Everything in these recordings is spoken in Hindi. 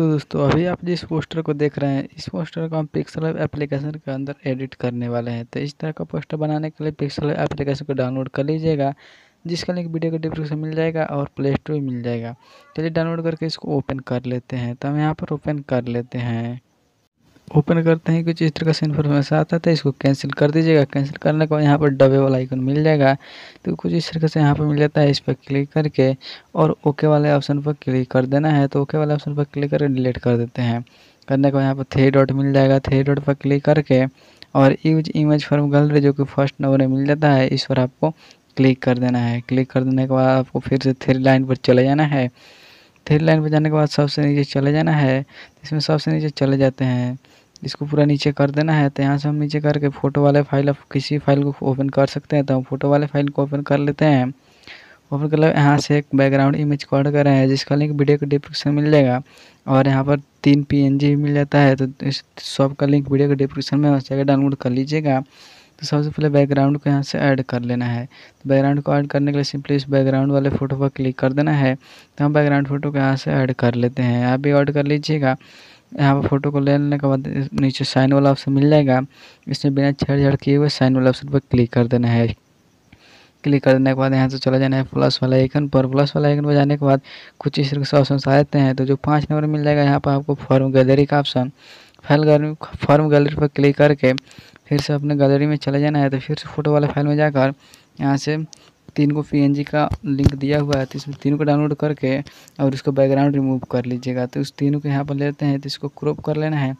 तो दोस्तों अभी आप जिस पोस्टर को देख रहे हैं इस पोस्टर को हम पिक्सल एप्लीकेशन के अंदर एडिट करने वाले हैं तो इस तरह का पोस्टर बनाने के लिए पिक्सल एप्लीकेशन को डाउनलोड कर लीजिएगा जिसका लिंक वीडियो को डिस्क्रिप्शन मिल जाएगा और प्ले स्टोर मिल जाएगा चलिए डाउनलोड करके इसको ओपन कर लेते हैं तो हम यहाँ पर ओपन कर लेते हैं ओपन करते हैं कुछ इस तरह का इन्फॉर्मेशन आता था इसको कैंसिल कर दीजिएगा कैंसिल करने के बाद यहाँ पर डबे वाला आइकन मिल जाएगा तो कुछ इस तरह से यहाँ पर मिल जाता है इस पर क्लिक करके और ओके वाले ऑप्शन पर क्लिक कर देना है तो ओके वाले ऑप्शन पर क्लिक करके डिलीट कर देते हैं करने के बाद यहाँ पर थ्री डॉट मिल जाएगा थ्री डॉट पर क्लिक करके और यूज इमेज फॉर्म गैलरी जो कि फर्स्ट नंबर में मिल जाता है इस पर आपको क्लिक कर देना है क्लिक कर देने के बाद आपको फिर से थ्री लाइन पर चले जाना है थ्री लाइन पर जाने के बाद सबसे नीचे चले जाना है इसमें सबसे नीचे चले जाते हैं इसको पूरा नीचे कर देना है तो यहाँ से हम नीचे करके फ़ोटो वाले फाइल किसी फाइल को ओपन कर सकते हैं तो हम फोटो वाले फाइल को ओपन कर लेते हैं ओपन कर यहाँ से एक बैकग्राउंड इमेज को ऐड कर रहे हैं जिसका लिंक वीडियो के डिस्क्रिप्शन मिल जाएगा और यहाँ पर तीन पीएनजी मिल जाता है तो इस सब का लिंक वीडियो के डिस्क्रिप्शन में उस जगह डाउनलोड कर लीजिएगा तो सबसे पहले बैकग्राउंड को यहाँ से ऐड कर लेना है तो बैकग्राउंड को ऐड करने के लिए सिंपली इस बैकग्राउंड वाले फ़ोटो पर क्लिक कर देना है तो हम बैकग्राउंड फ़ोटो को यहाँ से ऐड कर लेते हैं आप भी ऐड कर लीजिएगा यहाँ पर फोटो को ले लेने के बाद नीचे साइन वाला ऑप्शन मिल जाएगा इसमें बिना छेड़छाड़ किए हुए साइन वाला ऑप्शन पर क्लिक कर देना है क्लिक कर देने के बाद यहाँ से चला जाना है प्लस वाला आइकन पर प्लस वाला आइकन पर जाने के बाद कुछ इस तरह से ऑप्शन आ जाते हैं तो जो पाँच नंबर मिल जाएगा यहाँ पर आपको फॉर्म गैलरी का option file gallery form gallery पर क्लिक करके फिर से अपने गैलरी में चले जाना है तो फिर से फोटो वाले फाइल में जाकर यहाँ से तीन को पी का लिंक दिया हुआ है तो इसमें तीनों को डाउनलोड करके और इसको बैकग्राउंड रिमूव कर लीजिएगा तो उस तीनों को यहाँ पर लेते हैं तो इसको क्रॉप कर लेना है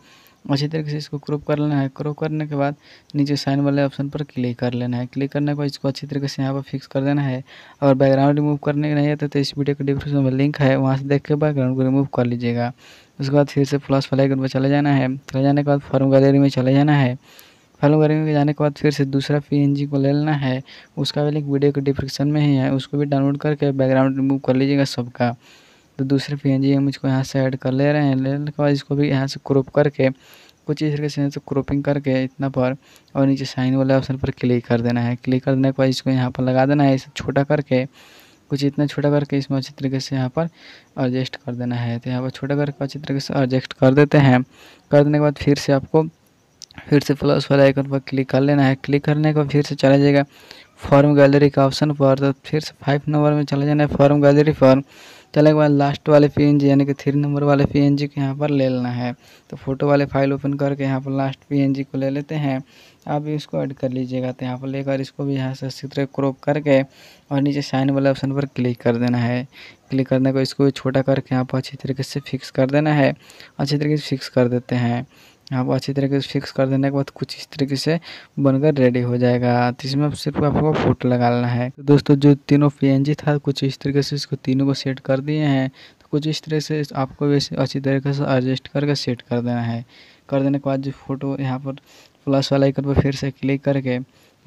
अच्छी तरीके से इसको क्रॉप कर लेना है क्रॉप करने के बाद नीचे साइन वाले ऑप्शन पर क्लिक कर लेना है क्लिक करने के बाद इसको अच्छी तरीके से यहाँ पर फिक्स कर देना है और बैकग्राउंड रिमूव करने के नहीं आता तो, तो इस वीडियो के डिस्क्रिप्शन में लिंक है वहाँ से देख के बैकग्राउंड को रिमूव कर लीजिएगा उसके बाद फिर से प्लस फ्लैग पर चले जाना है चले जाने के बाद फॉर्म गैलरी में चले जाना है फॉलो करेंगे जाने के बाद फिर से दूसरा पी को ले लेना है उसका भी लिंक वीडियो के डिस्क्रिप्शन में ही है उसको भी डाउनलोड करके बैकग्राउंड रिमूव कर लीजिएगा सबका तो दूसरे पी एन जी हम इसको यहाँ से ऐड कर ले रहे हैं लेने के बाद इसको भी यहाँ से क्रोप करके कुछ इस तरीके से तो क्रोपिंग करके इतना पर और नीचे साइन वाले ऑप्शन पर क्लिक कर देना है क्लिक कर देने के बाद इसको यहाँ पर लगा देना है इसे छोटा करके कुछ इतना छोटा करके इसमें अच्छी तरीके से यहाँ पर एडजस्ट कर देना है तो यहाँ पर छोटा करके अच्छी तरीके से एडजस्ट कर देते हैं कर देने के बाद फिर से आपको फिर से प्लस वाले आइकन पर क्लिक कर लेना है क्लिक करने के बाद फिर से चला जाएगा फॉर्म गैलरी का ऑप्शन पर तो फिर से फाइव नंबर में चला जाना है फॉर्म गैलरी फॉर्म चलने के बाद लास्ट वाले पीएनजी यानी कि थ्री नंबर वाले पीएनजी को यहाँ पर ले लेना है तो फोटो वाले फाइल ओपन करके यहाँ पर लास्ट पीएनजी को ले लेते हैं आप भी इसको ऐड कर लीजिएगा तो यहाँ पर लेकर इसको भी यहाँ से अच्छी तरह क्रॉप करके और नीचे साइन वाले ऑप्शन पर क्लिक कर देना है क्लिक करने को इसको भी छोटा करके यहाँ पर अच्छी तरीके से फिक्स कर देना है अच्छी तरीके से फिक्स कर देते हैं आप अच्छी तरीके से फिक्स कर देने के बाद कुछ इस तरीके से बनकर रेडी हो जाएगा तो इसमें आप सिर्फ आपको फोटो लगाना है तो दोस्तों जो तीनों पी था कुछ इस तरीके से इसको तीनों को सेट कर दिए हैं तो कुछ इस तरह से आपको वैसे अच्छी तरीके से एडजस्ट करके सेट कर देना है कर देने के बाद जो फोटो यहाँ पर प्लस वाला आइकन पर फिर से क्लिक करके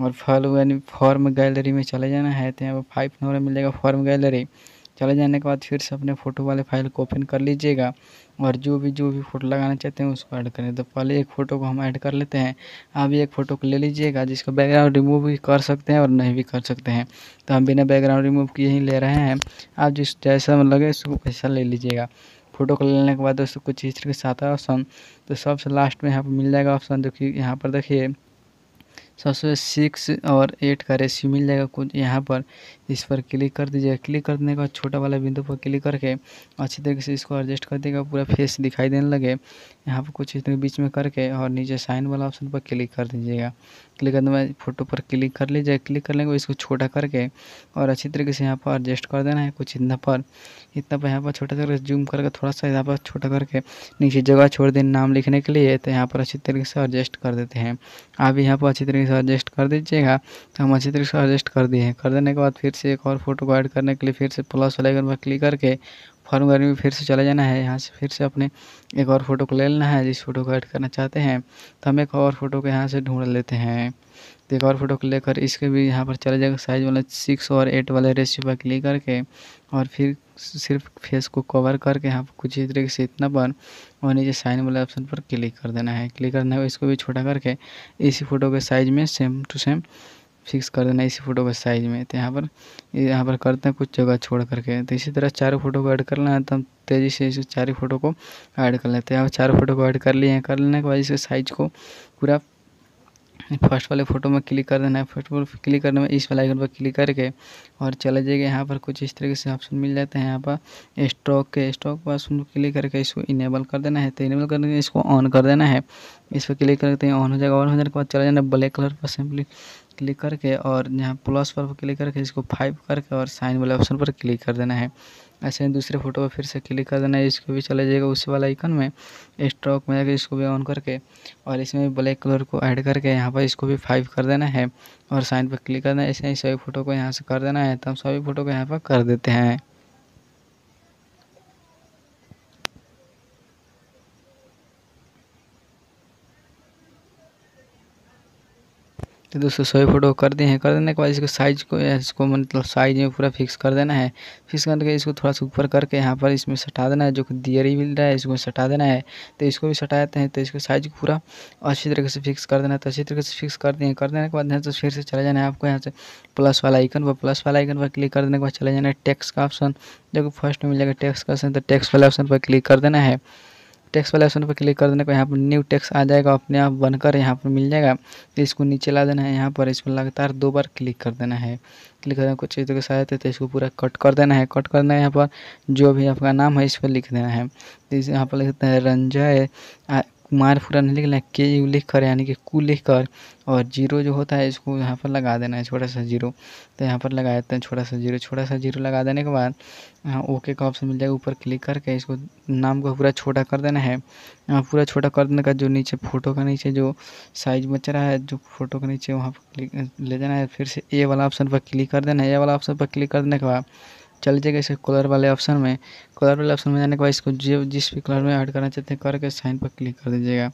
और फॉलो यानी फॉर्म गैलरी में चले जाना है तो यहाँ पर फाइव नंबर मिलेगा फॉर्म गैलरी चले जाने के बाद फिर से अपने फ़ोटो वाले फाइल को ओपन कर लीजिएगा और जो भी जो भी फ़ोटो लगाना चाहते हैं उसको ऐड करें तो पहले एक फ़ोटो को हम ऐड कर लेते हैं आप एक फ़ोटो को ले लीजिएगा जिसको बैकग्राउंड रिमूव भी कर सकते हैं और नहीं भी कर सकते हैं तो हम बिना बैकग्राउंड रिमूव किए ही ले रहे हैं आप जिस जैसा मतलब लगे उसको पैसा ले लीजिएगा फ़ोटो को लेने के बाद दोस्तों कुछ इस तरीके से आता है ऑप्शन तो सबसे लास्ट में यहाँ पर मिल जाएगा ऑप्शन जो कि यहाँ पर देखिए सबसे सिक्स और एट का रेशियो मिल जाएगा कुछ यहाँ पर इस पर क्लिक कर दीजिएगा क्लिक कर देने के बाद छोटा वाला बिंदु पर क्लिक करके अच्छे तरीके से इसको एडजस्ट कर देगा पूरा फेस दिखाई देने लगे यहाँ पर कुछ इस तरह बीच में करके और नीचे साइन वाला ऑप्शन पर क्लिक कर दीजिएगा क्लिक करने में फोटो पर क्लिक कर लीजिएगा क्लिक कर लेंगे इसको छोटा करके और अच्छी तरीके से यहाँ पर एडजस्ट कर देना है कुछ इतना पर इतना पर यहाँ पर छोटा सा जूम करके थोड़ा सा यहाँ पर छोटा करके नीचे जगह छोड़ दें नाम लिखने के लिए तो यहाँ पर अच्छी तरीके से एडजस्ट कर देते हैं आप यहाँ पर अच्छी तरीके से एडजस्ट कर दीजिएगा तो हम अच्छी तरीके से एडजस्ट कर दिए हैं कर देने के बाद फिर से एक और फोटो को ऐड करने के लिए फिर से प्लस वाले पर क्लिक करके फॉर्म गर्मी में फिर से चले जाना है यहाँ से फिर से अपने एक और फ़ोटो को ले लेना है जिस फोटो को ऐड करना चाहते हैं तो हम एक और फ़ोटो को यहाँ से ढूंढ लेते हैं तो एक और फ़ोटो को लेकर इसके भी यहाँ पर चला जाएगा साइज़ वाला सिक्स और एट वाले रेसिपी पर क्लिक करके और फिर सिर्फ फेस को कवर करके यहाँ पर कुछ ही तरीके से इतना बन और नीचे साइन वाले ऑप्शन पर क्लिक कर देना है क्लिक करना है इसको भी छोटा करके इसी फोटो के साइज़ में सेम टू सेम फिक्स कर देना इसी फोटो के साइज़ में तो यहाँ पर यहाँ पर करते हैं कुछ जगह छोड़ करके तो इसी तरह चारों फोटो को ऐड करना है तो हम तेज़ी से इसे चारों फोटो को ऐड कर लेते हैं चारों फोटो को ऐड कर लिए हैं कर लेने के बाद इसके साइज़ को पूरा फर्स्ट वाले फ़ोटो में क्लिक कर देना है फर्स्ट वाले क्लिक करने में इस वाले आइकन पर क्लिक करके और चले जाइएगा यहाँ पर कुछ इस तरीके से ऑप्शन मिल जाते हैं यहाँ पर स्टॉक के स्टॉक पर ऑप्शन पर क्लिक करके इसको इनेबल कर देना है तो इनेबल करने के इसको ऑन कर देना है इस पर क्लिक करते हैं ऑन हो जाएगा ऑन हो जाने के बाद चले जाना ब्लैक कलर पर सिंपली क्लिक करके और यहाँ प्लस पर क्लिक करके इसको फाइव करके और साइन वाले ऑप्शन पर क्लिक कर देना है ऐसे ही दूसरे फोटो पर फिर से क्लिक कर देना है इसको भी चला जाएगा उस वाला आइकन में स्ट्रोक में जाकर इसको भी ऑन करके और इसमें ब्लैक कलर को ऐड करके यहाँ पर इसको भी फाइव कर देना है और साइन पर क्लिक करना है ऐसे ही सभी फोटो को यहाँ से कर देना है तो हम सभी फोटो को यहाँ पर कर देते हैं तो दोस्तों सभी फोटो कर दिए हैं कर देने के बाद इसको साइज़ को इसको मतलब साइज में पूरा फिक्स कर देना है फिक्स करके इसको थोड़ा सा ऊपर करके यहाँ पर इसमें सटा देना है जो कि दियरी मिल रहा है इसको सटा देना है तो इसको भी सटा देते हैं तो इसको साइज पूरा अच्छी तरीके से फिक्स कर देना है तो अच्छी तरीके से फिक्स कर दिए कर देने के बाद यहाँ तो फिर से चला जाना है आपको यहाँ से प्लस वाला आइकन पर प्लस वाला आइकन पर क्लिक कर देने के बाद चला जाना है टेक्स का ऑप्शन जो कि फर्स्ट में मिल जाएगा टेक्स का ऑप्शन तो टैक्स वाले ऑप्शन पर क्लिक कर देना है टेक्स्ट वाले ऑप्शन पर क्लिक कर देने को यहाँ पर न्यू टेक्स्ट आ जाएगा अपने आप बनकर यहाँ पर मिल जाएगा तो इसको नीचे ला देना है यहाँ पर इसको लगातार दो बार क्लिक कर देना है क्लिक करना कुछ चीज़ों के साथ तो इसको पूरा कट कर देना है कट करना है यहाँ पर जो भी आपका नाम है इस पर लिख देना है इस यहाँ पर लिख देते हैं रंजय मार पूरा नहीं लिखना है के यू लिख कर यानी कि कू लिख कर और जीरो जो होता है इसको यहाँ पर लगा देना है छोटा सा जीरो तो यहाँ पर लगा देते हैं छोटा सा जीरो छोटा सा जीरो लगा देने के बाद यहाँ ओके का ऑप्शन मिल जाएगा ऊपर क्लिक करके इसको नाम को पूरा छोटा कर देना है यहाँ पूरा छोटा कर देने का जो नीचे फोटो का नीचे जो साइज बच रहा है जो फोटो के नीचे वहाँ पर क्लिक ले जाना है फिर से ए वाला ऑप्शन पर क्लिक कर देना है ए वाला ऑप्शन पर क्लिक कर देने के बाद चले जाएगा इसे कलर वाले ऑप्शन में कलर वाले ऑप्शन में जाने के बाद इसको जो जिस भी कलर में ऐड करना चाहते हैं करके साइन पर क्लिक कर दीजिएगा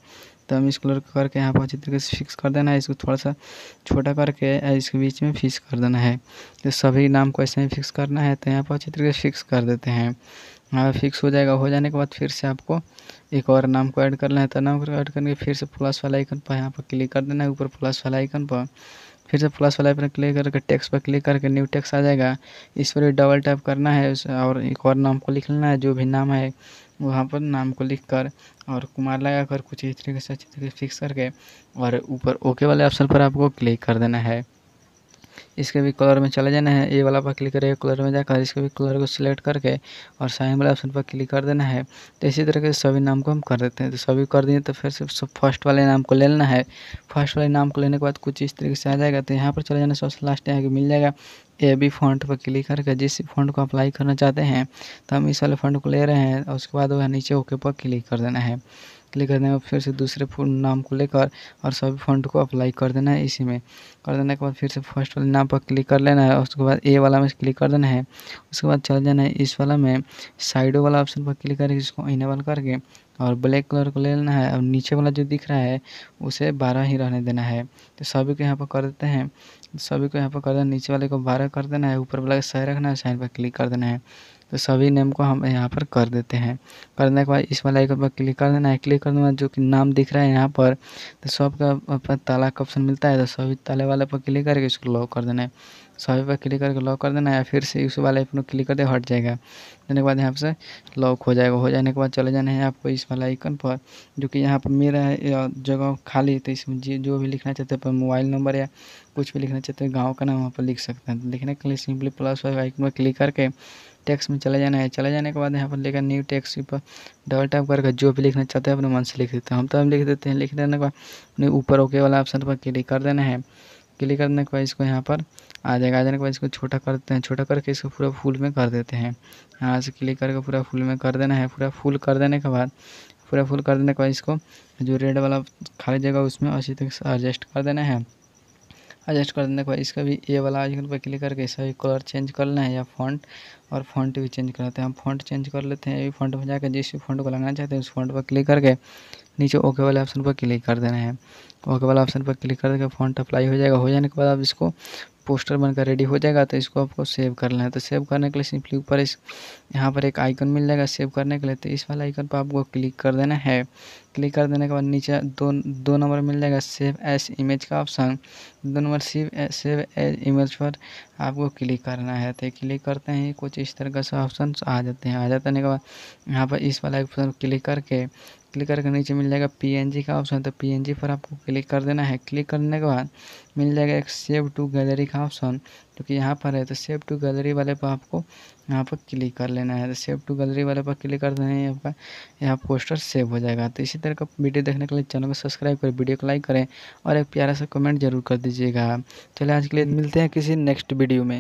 तो हम इस कलर को करके यहाँ पर अच्छी तरीके से फिक्स कर देना है इसको थोड़ा सा छोटा करके इसके बीच में फिक्स कर देना है तो सभी नाम को ऐसे ही फिक्स करना है तो यहाँ पर अच्छी तरीके से फिक्स कर देते हैं यहाँ फिक्स हो जाएगा हो जाने के बाद फिर से आपको एक और नाम को ऐड करना है तो नाम को ऐड करके फिर से प्लस वाला आइकन पर यहाँ पर क्लिक कर देना है ऊपर प्लस वाला आइकन पर फिर से प्लस वाला पर क्लिक करके टैक्स पर क्लिक करके न्यू टैक्स आ जाएगा इस पर डबल टैप करना है और एक और नाम को लिख लेना है जो भी नाम है वहाँ पर नाम को लिख कर और कुमार लगा कर कुछ इस तरीके से अच्छे तरीके से फिक्स करके और ऊपर ओके वाले ऑप्शन पर आपको क्लिक कर देना है इसके भी कलर में चले जाना है ये वाला पर क्लिक करेगा कलर में जाकर इसके भी कलर को सिलेक्ट करके और साइन वाला ऑप्शन पर क्लिक कर देना है तो इसी तरीके से सभी नाम को हम कर देते हैं तो सभी कर दिए तो फिर सिर्फ फर्स्ट वाले नाम को ले लेना है फर्स्ट वाले नाम को लेने के बाद कुछ इस तरीके से आ जाएगा तो यहाँ पर चले जाना सबसे लास्ट यहाँ मिल जाएगा ए बी फंड पर क्लिक करके जिस फंड को अप्लाई करना चाहते हैं तो हम इस वाले फंड को ले रहे हैं और उसके बाद वह नीचे ओके पर क्लिक कर देना है क्लिक कर देना फिर से दूसरे नाम को लेकर और सभी फंड को अप्लाई कर देना है इसी में कर देने के बाद फिर से फर्स्ट वाले नाम पर क्लिक कर लेना है और उसके बाद ए वाला में क्लिक कर देना है उसके बाद चल जाना है इस वाला में साइडों वाला ऑप्शन पर क्लिक करके इसको इनेबल करके और ब्लैक कलर को ले लेना है और नीचे वाला जो दिख रहा है उसे बारह ही रहने देना है तो सभी को यहाँ पर कर देते हैं सभी को यहाँ पर कर देना नीचे वाले को बारह कर देना है ऊपर वाला सही रखना है साइन पर क्लिक कर देना है तो सभी नेम को हम यहाँ पर कर देते हैं करने के बाद इस वाला आइकन पर क्लिक कर देना है क्लिक करने के जो कि नाम दिख रहा है यहाँ पर तो सब का ताला का ऑप्शन मिलता है तो सभी ताले वाले पर क्लिक करके इसको लॉक कर देना है सभी पर क्लिक करके लॉक कर देना है या फिर से इस वाले आइकन क्लिक कर दे हट जाएगा देने के बाद यहाँ से लॉक हो जाएगा हो जाने के बाद चले जाना है आपको इस वाला आइकन पर जो कि यहाँ पर मेरा है जगह खाली तो इसमें जो भी लिखना चाहते हैं मोबाइल नंबर या कुछ भी लिखना चाहते हैं गाँव का नाम वहाँ पर लिख सकते हैं तो लिखने के लिए सिंपली प्लस आइकन पर क्लिक करके टैक्स में चले जाना है चले जाने के बाद यहाँ पर लेकर न्यू टैक्स पर डबल टैप करके जो भी लिखना चाहते हैं अपने मन से लिख देते हैं हम तो हम लिख देते हैं लिख देने के बाद ऊपर ओके वाला ऑप्शन पर क्लिक कर देना है क्लिक करने के बाद इसको यहाँ पर आ जाएगा आ जाने के बाद इसको छोटा कर देते हैं छोटा करके इसको पूरा फुल में कर देते हैं यहाँ से क्लिक करके पूरा फुल में कर देना है पूरा फुल कर देने के बाद पूरा फुल कर देने के बाद इसको जो रेड वाला खाली जगह उसमें अच्छी तरीके से एडजस्ट कर देना है एडजस्ट कर देना बाद इसका भी ए वाला आइकन पर क्लिक करके इसका भी कलर चेंज कर लेना है या फॉन्ट और फॉन्ट भी चेंज कर लेते हैं हम फॉन्ट चेंज कर लेते हैं अभी फॉन्ट में जाकर जिस भी फॉन्ट को लगाना चाहते हैं उस फॉन्ट पर क्लिक करके नीचे ओके वाले ऑप्शन पर क्लिक कर देना है ओके वाला ऑप्शन पर क्लिक कर देकर फॉन्ट अप्लाई हो जाएगा हो जाने के बाद आप इसको पोस्टर बनकर रेडी हो जाएगा तो इसको आपको सेव कर लेना है तो सेव करने के लिए सिंपली ऊपर इस यहाँ पर एक आइकन मिल जाएगा सेव करने के लिए तो इस वाला आइकन पर आपको क्लिक कर देना है क्लिक कर देने के बाद नीचे दो दो नंबर मिल जाएगा सेव एस इमेज का ऑप्शन दो number save save as image पर आपको क्लिक करना है तो क्लिक करते हैं कुछ इस तरह का ऑप्शन आ जाते हैं आ जाने के बाद यहाँ पर इस वाला ऑप्शन क्लिक करके क्लिक करके नीचे मिल जाएगा पीएनजी का ऑप्शन तो पीएनजी पर आपको क्लिक कर देना है क्लिक करने के बाद मिल जाएगा एक सेव टू गैलरी का ऑप्शन जो कि यहाँ पर है तो सेव टू गैलरी वाले पर आपको यहाँ पर क्लिक कर लेना है तो सेव टू गैलरी वाले पर क्लिक कर देना है आपका यहाँ पोस्टर सेव हो जाएगा तो इसी तरह का वीडियो देखने के लिए चैनल को सब्सक्राइब करें वीडियो को लाइक करें और एक प्यारा सा कमेंट जरूर कर दीजिएगा चलिए आज के लिए मिलते हैं किसी नेक्स्ट वीडियो में